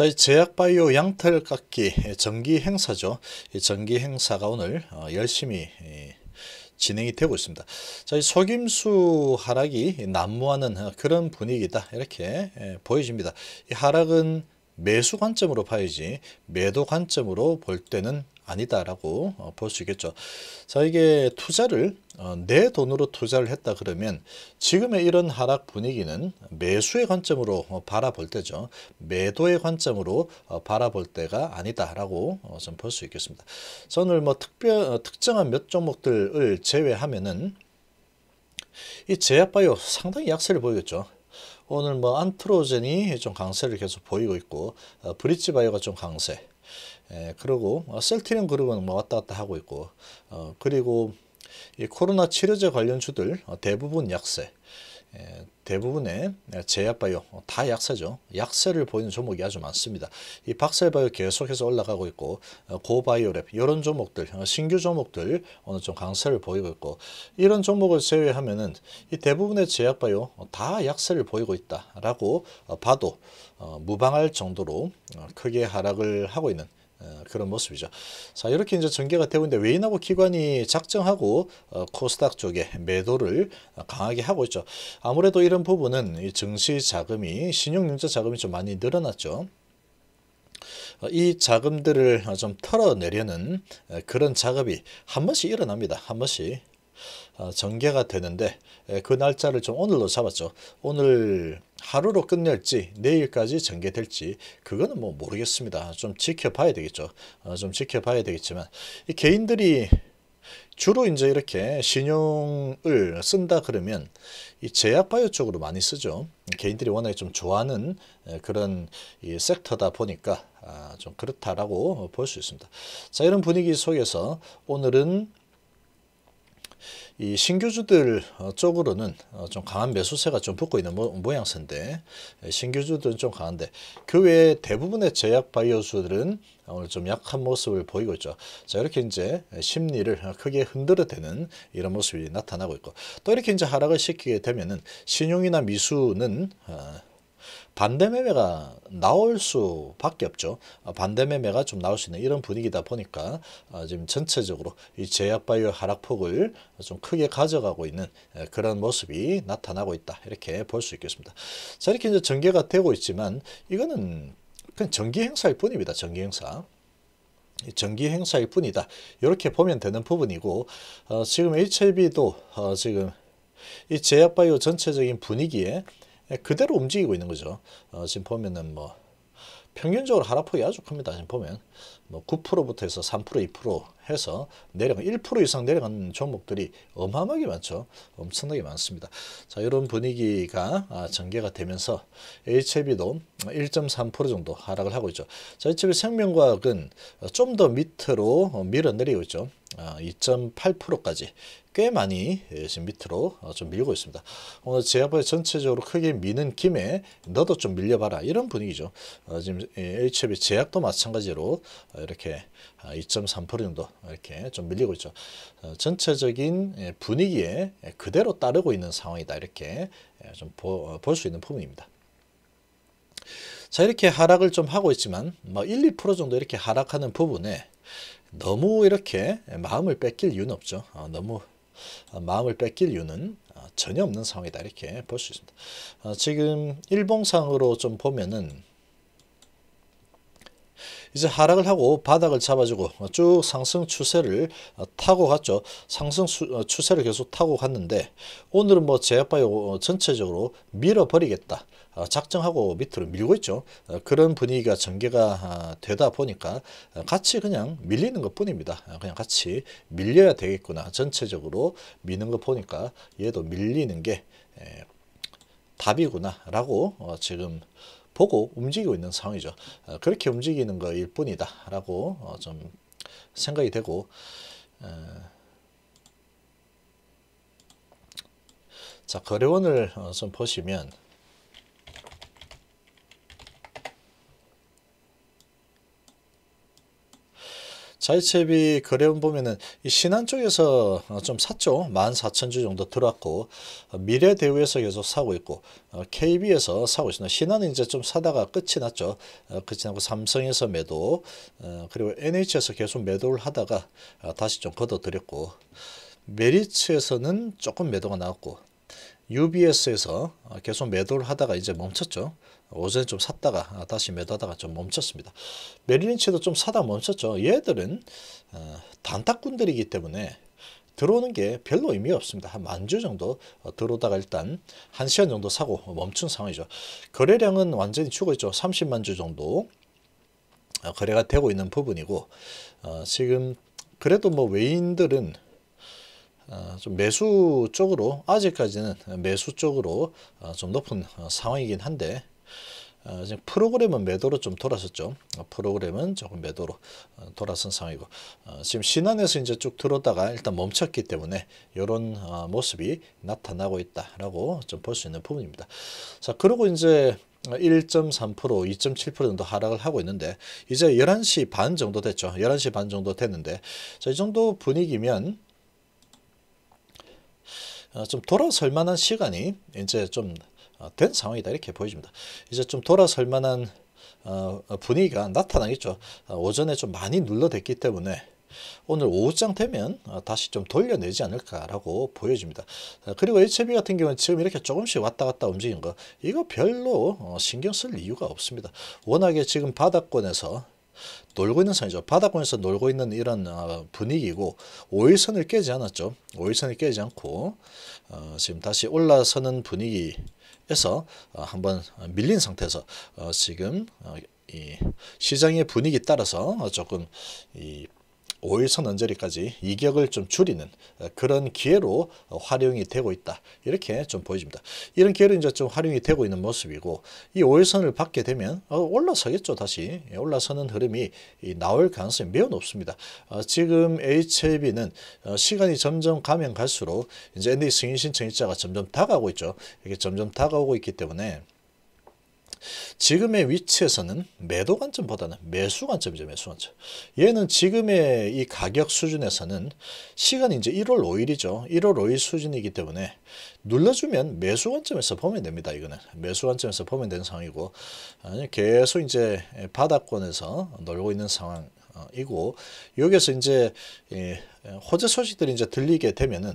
자, 이 제약바이오 양털 깎기 정기 행사죠. 이 정기 행사가 오늘 어, 열심히 진행이 되고 있습니다. 자, 이 속임수 하락이 난무하는 어, 그런 분위기다. 이렇게 보여집니다. 이 하락은 매수 관점으로 봐야지 매도 관점으로 볼 때는 아니다라고 어, 볼수 있겠죠. 자 이게 투자를 어, 내 돈으로 투자를 했다 그러면 지금의 이런 하락 분위기는 매수의 관점으로 어, 바라볼 때죠. 매도의 관점으로 바라볼 때가 아니다라고 좀 볼 수 있겠습니다. 오늘 뭐 특별 특정한 몇 종목들을 제외하면은 이 제약바이오 상당히 약세를 보이겠죠. 오늘 뭐 안트로젠이 좀 강세를 계속 보이고 있고 브릿지바이오가 좀 강세 예, 그리고 뭐 셀트리온 그룹은 뭐 왔다 갔다 하고 있고 어, 그리고 이 코로나 치료제 관련주들 어, 대부분 약세 예, 대부분의 예, 제약바이오 어, 다 약세죠. 약세를 보이는 종목이 아주 많습니다. 이 박셀바이오 계속해서 올라가고 있고 어, 고바이오랩 이런 종목들 신규 종목들 어느 정도 강세를 보이고 있고 이런 종목을 제외하면은 이 대부분의 제약바이오 다 약세를 보이고 있다라고 봐도 무방할 정도로 크게 하락을 하고 있는 어, 그런 모습이죠. 자 이렇게 이제 전개가 되는데 외인하고 기관이 작정하고 어, 코스닥 쪽에 매도를 강하게 하고 있죠. 아무래도 이런 부분은 증시 자금이 신용융자 자금이 좀 많이 늘어났죠. 어, 이 자금들을 좀 털어내려는 그런 작업이 한 번씩 일어납니다. 한 번씩 아, 전개가 되는데 예, 그 날짜를 좀 오늘로 잡았죠. 오늘 하루로 끝낼지 내일까지 전개될지 그거는 뭐 모르겠습니다. 좀 지켜봐야 되겠죠. 아, 좀 지켜봐야 되겠지만 이 개인들이 주로 이제 이렇게 신용을 쓴다 그러면 이 제약바이오 쪽으로 많이 쓰죠. 개인들이 워낙좀 좋아하는 예, 그런 이 섹터다 보니까 아, 좀 그렇다라고 볼 수 있습니다. 자 이런 분위기 속에서 오늘은 이 신규주들 어, 쪽으로는 어, 좀 강한 매수세가 좀 붙고 있는 모, 양새인데 예, 신규주들은 좀 강한데 그 외에 대부분의 제약 바이오주들은 오늘 좀 약한 모습을 보이고 있죠. 자 이렇게 이제 예, 심리를 크게 흔들어대는 이런 모습이 나타나고 있고 또 이렇게 이제 하락을 시키게 되면은 신용이나 미수는 어, 반대매매가 나올 수밖에 없죠. 어, 반대매매가 좀 나올 수 있는 이런 분위기다 보니까 어, 지금 전체적으로 이 제약바이오 하락폭을 좀 크게 가져가고 있는 그런 모습이 나타나고 있다. 이렇게 볼 수 있겠습니다. 자 이렇게 이제 전개가 되고 있지만 이거는 그냥 전기 행사일 뿐입니다. 전기 행사. 전기 행사일 뿐이다. 이렇게 보면 되는 부분이고 어, 지금 HLB도 어, 지금 이 제약바이오 전체적인 분위기에 예, 그대로 움직이고 있는 거죠. 어, 지금 보면은 뭐 평균적으로 하락폭이 아주 큽니다. 지금 보면 뭐 9%부터 해서 3% 2% 해서 내려간 1% 이상 내려간 종목들이 어마어마하게 많죠. 엄청나게 많습니다. 자 이런 분위기가 아, 전개가 되면서 HB도 1.3% 정도 하락을 하고 있죠. 자 HB 생명과학은 좀 더 밑으로 밀어내리고 있죠. 2.8%까지 아, 꽤 많이 예, 지금 밑으로 어, 좀 밀고 있습니다. 오늘 제약업에 전체적으로 크게 미는 김에 너도 좀 밀려봐라 이런 분위기죠. 어, 지금 예, HB 제약도 마찬가지로 어, 이렇게 2.3% 아, 정도 이렇게 좀 밀리고 있죠. 전체적인 예, 분위기에 그대로 따르고 있는 상황이다 이렇게 좀 볼 수 있는 부분입니다. 자 이렇게 하락을 좀 하고 있지만 뭐 1, 2% 정도 이렇게 하락하는 부분에 너무 이렇게 마음을 뺏길 이유는 없죠. 어, 너무 어, 마음을 뺏길 이유는 어, 전혀 없는 상황이다 이렇게 볼 수 있습니다. 지금 일봉상으로 좀 보면은 이제 하락을 하고 바닥을 잡아주고 쭉 상승 추세를 어, 타고 갔죠. 상승 어, 추세를 계속 타고 갔는데 오늘은 뭐 제약바이오 어, 전체적으로 밀어버리겠다. 작정하고 밑으로 밀고 있죠. 그런 분위기가 전개가 아, 되다 보니까 같이 그냥 밀리는 것 뿐입니다. 그냥 같이 밀려야 되겠구나. 전체적으로 미는 거 보니까 얘도 밀리는 게 답이구나 라고 지금 보고 움직이고 있는 상황이죠. 어, 그렇게 움직이는 것일 뿐이다 라고 어, 좀 생각이 되고 어. 자 거래원을 좀 보시면 자이체비 거래원 보면은 이 신한 쪽에서 어, 좀 샀죠. 14,000주 정도 들어왔고 어, 미래 대우에서 계속 사고 있고 KB에서 어, 사고 있습니다. 신한은 이제 좀 사다가 끝이 났죠. 끝이 나고 삼성에서 매도 그리고 NH에서 계속 매도를 하다가 다시 좀 걷어들였고 메리츠에서는 조금 매도가 나왔고 UBS에서 계속 매도를 하다가 이제 멈췄죠. 어제는 좀 샀다가 아, 다시 매도하다가 좀 멈췄습니다. 메릴린치도 좀 사다 멈췄죠. 얘들은 어, 단타꾼들이기 때문에 들어오는 게 별로 의미 없습니다. 한만주 정도 어, 들어오다가 일단 한 시간 정도 사고 멈춘 상황이죠. 거래량은 완전히 죽어있죠. 30만 주 정도 어, 거래가 되고 있는 부분이고 지금 그래도 뭐 외인들은 좀 매수 쪽으로 아직까지는 매수 쪽으로 좀 높은 상황이긴 한데 어, 지금 프로그램은 매도로 좀 돌아섰죠. 어, 프로그램은 조금 매도로 어, 돌아선 상황이고 어, 지금 신안에서 이제 쭉들었다가 일단 멈췄기 때문에 이런 어, 모습이 나타나고 있다라고 좀 볼 수 있는 부분입니다. 자 그리고 이제 1.3% 2.7% 정도 하락을 하고 있는데 이제 11시 반 정도 됐죠. 11시 반 정도 됐는데 자, 이 정도 분위기면 어, 좀 돌아설 만한 시간이 이제 좀 어, 된 상황이다 이렇게 보여집니다. 이제 좀 돌아설 만한 어, 어, 분위기가 나타나겠죠. 오전에 좀 많이 눌러댔기 때문에 오늘 오후장 되면 다시 좀 돌려내지 않을까라고 보여집니다. 그리고 HB 같은 경우는 지금 이렇게 조금씩 왔다 갔다 움직인 거 이거 별로 신경 쓸 이유가 없습니다. 워낙에 지금 바닥권에서 놀고 있는 선이죠. 바닥권에서 놀고 있는 이런 분위기고 5일선을 깨지 않았죠. 5일선을 깨지 않고 지금 다시 올라서는 분위기 해서 어, 한번 밀린 상태에서 어, 지금 어, 이 시장의 분위기 따라서 조금 이 5일선 언저리까지 이격을 좀 줄이는 어, 그런 기회로 어, 활용이 되고 있다. 이렇게 좀 보여집니다. 이런 기회로 이제 좀 활용이 되고 있는 모습이고 이 5일선을 받게 되면 어, 올라서겠죠. 다시 예, 올라서는 흐름이 나올 가능성이 매우 높습니다. 지금 h i b 는 시간이 점점 가면 갈수록 이제 n d 승인 신청 일자가 점점 다가오고 있죠. 이게 점점 다가오고 있기 때문에 지금의 위치에서는 매도 관점보다는 매수 관점이죠. 매수 관점. 얘는 지금의 이 가격 수준에서는 시간이 이제 1월 5일이죠. 1월 5일 수준이기 때문에 눌러주면 매수 관점에서 보면 됩니다. 이거는 매수 관점에서 보면 되는 상황이고 계속 이제 바닥권에서 놀고 있는 상황 이고 여기에서 이제 예, 호재 소식들이 이제 들리게 되면은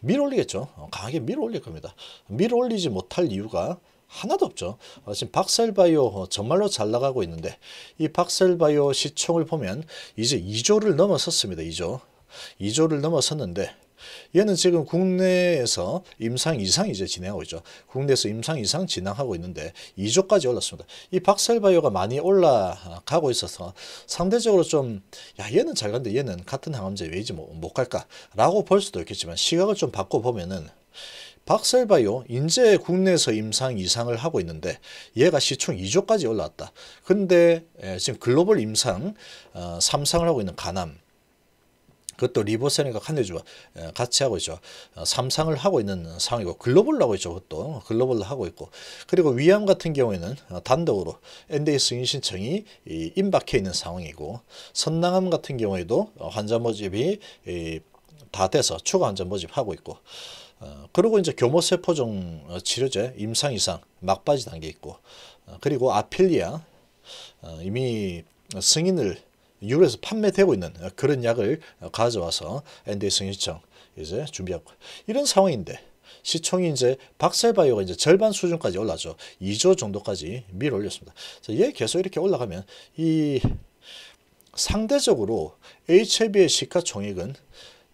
밀어올리겠죠. 강하게 밀어올릴 겁니다. 밀어올리지 못할 이유가 하나도 없죠. 어, 지금 박셀바이오 어, 정말로 잘 나가고 있는데 이 박셀바이오 시총을 보면 이제 2조를 넘어섰습니다. 2조. 2조를 넘어섰는데 얘는 지금 국내에서 임상 이상 이제 진행하고 있죠. 국내에서 임상 이상 진행하고 있는데 2조까지 올랐습니다. 이 박셀바이오가 많이 올라가고 있어서 상대적으로 좀야 얘는 잘 간데 얘는 같은 항암제 왜 이제 뭐, 못 갈까라고 볼 수도 있겠지만 시각을 좀 바꿔보면은 박셀바요 인제 국내에서 임상 이상을 하고 있는데 얘가 시총 2조까지 올라왔다. 근데 예, 지금 글로벌 임상 어, 3상을 하고 있는 가남 그것도 리보센가 칸데주와 예, 같이 하고 있죠. 어, 삼상을 하고 있는 상황이고 글로벌로 하고 있죠. 그것도 글로벌로 하고 있고 그리고 위암 같은 경우에는 어, 단독으로 엔데이 승인 신청이 임박해 있는 상황이고 선남암 같은 경우에도 환자 모집이 다 돼서 추가 환자 모집하고 있고 어, 그리고 이제 교모세포종 어, 치료제 임상 이상 막바지 단계 있고 어, 그리고 아필리아 이미 승인을 유럽에서 판매되고 있는 그런 약을 가져와서 NDA 승인 신청 이제 준비하고 이런 상황인데 시총이 이제 박셀바이오가 이제 절반 수준까지 올라죠. 2조 정도까지 밀어 올렸습니다. 그래서 얘 계속 이렇게 올라가면 이 상대적으로 HIV의 시가총액은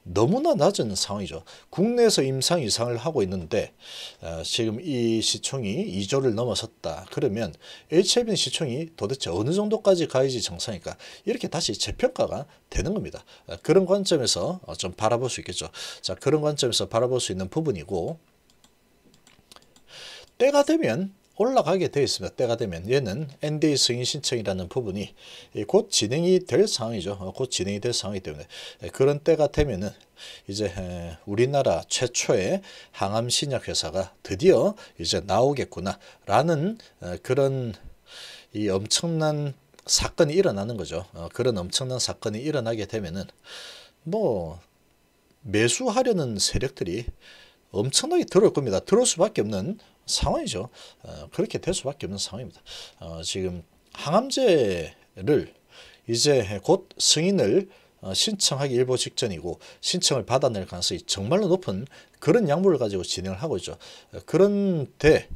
너무나 낮은 상황이죠. 국내에서 임상 이상을 하고 있는데 어, 지금 이 시총이 2조를 넘어섰다. 그러면 h i v 시총이 도대체 어느 정도까지 가야지 정상일까? 이렇게 다시 재평가가 되는 겁니다. 어, 그런 관점에서 어, 좀 바라볼 수 있겠죠. 자 그런 관점에서 바라볼 수 있는 부분이고 때가 되면 올라가게 되어 있습니다. 때가 되면 얘는 NDA 승인 신청이라는 부분이 곧 진행이 될 상황이죠. 어, 곧 진행이 될 상황이기 때문에 예, 그런 때가 되면은 이제 우리나라 최초의 항암 신약 회사가 드디어 이제 나오겠구나라는 어, 그런 이 엄청난 사건이 일어나는 거죠. 어, 그런 엄청난 사건이 일어나게 되면은 뭐 매수하려는 세력들이 엄청나게 들어올 겁니다. 들어올 수밖에 없는 상황이죠. 어, 그렇게 될 수밖에 없는 상황입니다. 어, 지금 항암제를 이제 곧 승인을 어, 신청하기 일보 직전이고 신청을 받아낼 가능성이 정말로 높은 그런 약물을 가지고 진행을 하고 있죠. 어, 그런데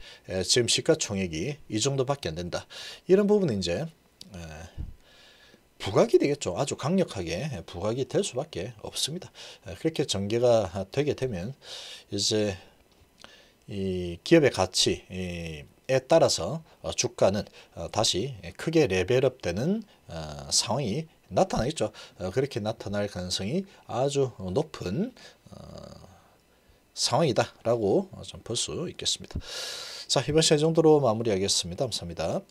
지금 시가총액이 이 정도밖에 안 된다. 이런 부분은 이제 부각이 되겠죠. 아주 강력하게 부각이 될 수밖에 없습니다. 그렇게 전개가 되게 되면 이제 이 기업의 가치에 따라서 어, 주가는 어, 다시 크게 레벨업되는 어, 상황이 나타나겠죠. 그렇게 나타날 가능성이 아주 높은 상황이다라고 좀 볼 수 있겠습니다. 자 이번 시간 정도로 마무리하겠습니다. 감사합니다.